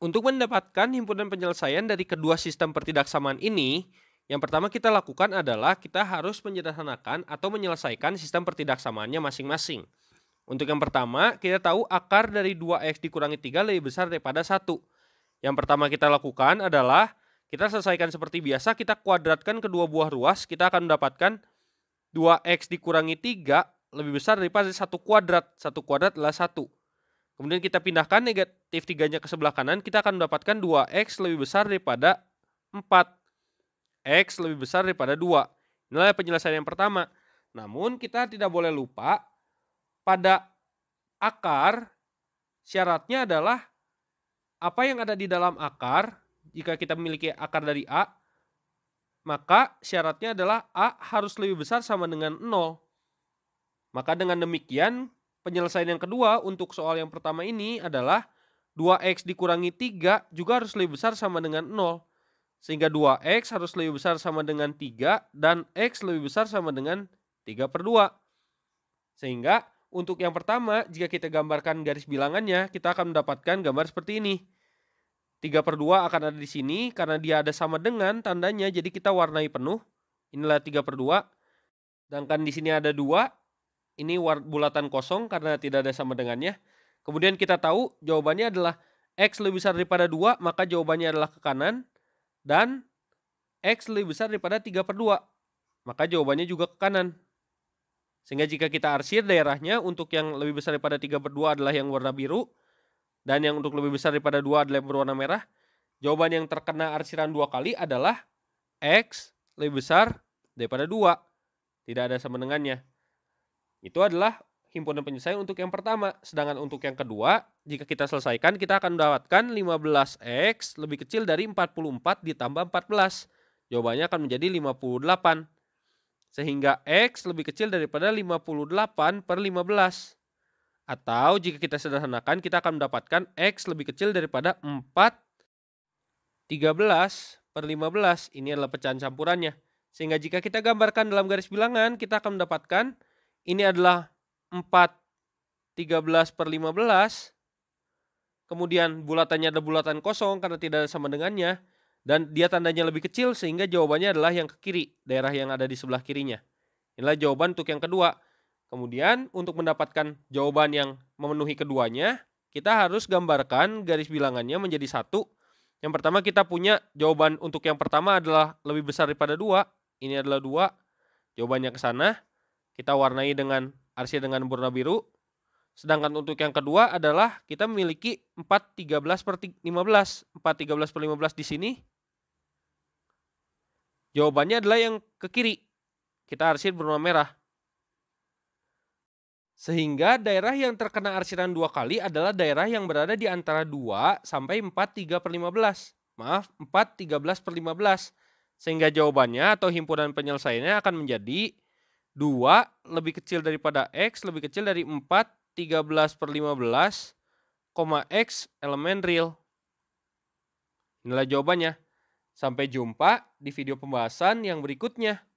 Untuk mendapatkan himpunan penyelesaian dari kedua sistem pertidaksamaan ini, yang pertama kita lakukan adalah kita harus menyederhanakan atau menyelesaikan sistem pertidaksamaannya masing-masing. Untuk yang pertama, kita tahu akar dari 2x dikurangi 3 lebih besar daripada 1. Yang pertama kita lakukan adalah kita selesaikan seperti biasa, kita kuadratkan kedua buah ruas, kita akan mendapatkan 2x dikurangi 3 lebih besar daripada 1 kuadrat. 1 kuadrat adalah 1. Kemudian kita pindahkan negatif 3-nya ke sebelah kanan, kita akan mendapatkan 2x lebih besar daripada 4. X lebih besar daripada 2. Inilah penjelasan yang pertama. Namun kita tidak boleh lupa pada akar syaratnya adalah apa yang ada di dalam akar, jika kita memiliki akar dari A, maka syaratnya adalah A harus lebih besar sama dengan 0. Maka dengan demikian Penyelesaian yang kedua untuk soal yang pertama ini adalah 2x dikurangi 3 juga harus lebih besar sama dengan 0. Sehingga 2x harus lebih besar sama dengan 3 dan x lebih besar sama dengan 3 per 2. Sehingga untuk yang pertama, jika kita gambarkan garis bilangannya, kita akan mendapatkan gambar seperti ini. 3 per 2 akan ada di sini karena dia ada sama dengan tandanya jadi kita warnai penuh. Inilah 3 per 2. Sedangkan di sini ada 2, ini bulatan kosong karena tidak ada sama dengannya. Kemudian kita tahu jawabannya adalah X lebih besar daripada 2, maka jawabannya adalah ke kanan. Dan X lebih besar daripada 3 per 2, maka jawabannya juga ke kanan. Sehingga jika kita arsir daerahnya untuk yang lebih besar daripada 3 per 2 adalah yang warna biru. Dan yang untuk lebih besar daripada 2 adalah yang berwarna merah. Jawaban yang terkena arsiran dua kali adalah X lebih besar daripada 2. Tidak ada sama dengannya. Itu adalah himpunan penyelesaian untuk yang pertama. Sedangkan untuk yang kedua, jika kita selesaikan, kita akan mendapatkan 15X lebih kecil dari 44 ditambah 14. Jawabannya akan menjadi 58. Sehingga X lebih kecil daripada 58 per 15. Atau jika kita sederhanakan, kita akan mendapatkan X lebih kecil daripada 4 13 per 15. Ini adalah pecahan campurannya. Sehingga jika kita gambarkan dalam garis bilangan, kita akan mendapatkan ini adalah 4 13 per 15 kemudian bulatannya ada bulatan kosong karena tidak ada sama dengannya, dan dia tandanya lebih kecil sehingga jawabannya adalah yang ke kiri, daerah yang ada di sebelah kirinya. Inilah jawaban untuk yang kedua. Kemudian untuk mendapatkan jawaban yang memenuhi keduanya, kita harus gambarkan garis bilangannya menjadi satu. Yang pertama kita punya jawaban untuk yang pertama adalah lebih besar daripada dua. Ini adalah dua. Jawabannya ke sana kita warnai dengan RC dengan warna biru. Sedangkan untuk yang kedua adalah kita memiliki 4 13 per 15. 4 13 per 15 di sini. Jawabannya adalah yang ke kiri. Kita arsir berwarna merah. Sehingga daerah yang terkena arsiran dua kali adalah daerah yang berada di antara 2 sampai 4 3 per 15. Maaf, 4 13 per 15. Sehingga jawabannya atau himpunan penyelesaiannya akan menjadi 2 lebih kecil daripada X, lebih kecil dari 4, 13 per 15, koma X elemen real. Inilah jawabannya. Sampai jumpa di video pembahasan yang berikutnya.